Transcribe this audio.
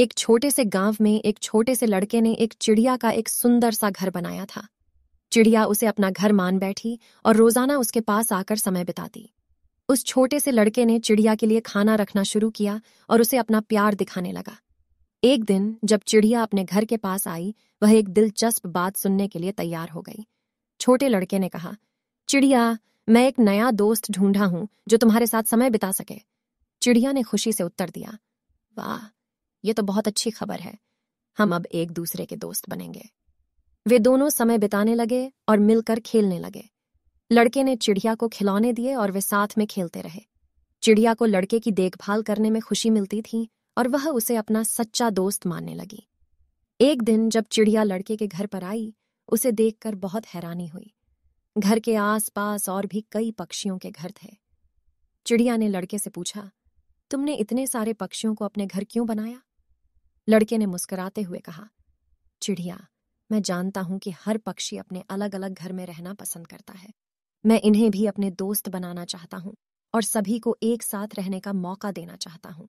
एक छोटे से गांव में एक छोटे से लड़के ने एक चिड़िया का एक सुंदर सा घर बनाया था चिड़िया उसे अपना घर मान बैठी और रोजाना उसके पास आकर समय बिताती उस छोटे से लड़के ने चिड़िया के लिए खाना रखना शुरू किया और उसे अपना प्यार दिखाने लगा एक दिन जब चिड़िया अपने घर के पास आई वह एक दिलचस्प बात सुनने के लिए तैयार हो गई छोटे लड़के ने कहा चिड़िया मैं एक नया दोस्त ढूंढा हूं जो तुम्हारे साथ समय बिता सके चिड़िया ने खुशी से उत्तर दिया वाह ये तो बहुत अच्छी खबर है हम अब एक दूसरे के दोस्त बनेंगे वे दोनों समय बिताने लगे और मिलकर खेलने लगे लड़के ने चिड़िया को खिलौने दिए और वे साथ में खेलते रहे चिड़िया को लड़के की देखभाल करने में खुशी मिलती थी और वह उसे अपना सच्चा दोस्त मानने लगी एक दिन जब चिड़िया लड़के के घर पर आई उसे देखकर बहुत हैरानी हुई घर के आसपास और भी कई पक्षियों के घर थे चिड़िया ने लड़के से पूछा तुमने इतने सारे पक्षियों को अपने घर क्यों बनाया लड़के ने मुस्कुराते हुए कहा चिड़िया मैं जानता हूं कि हर पक्षी अपने अलग अलग घर में रहना पसंद करता है मैं इन्हें भी अपने दोस्त बनाना चाहता हूं और सभी को एक साथ रहने का मौका देना चाहता हूं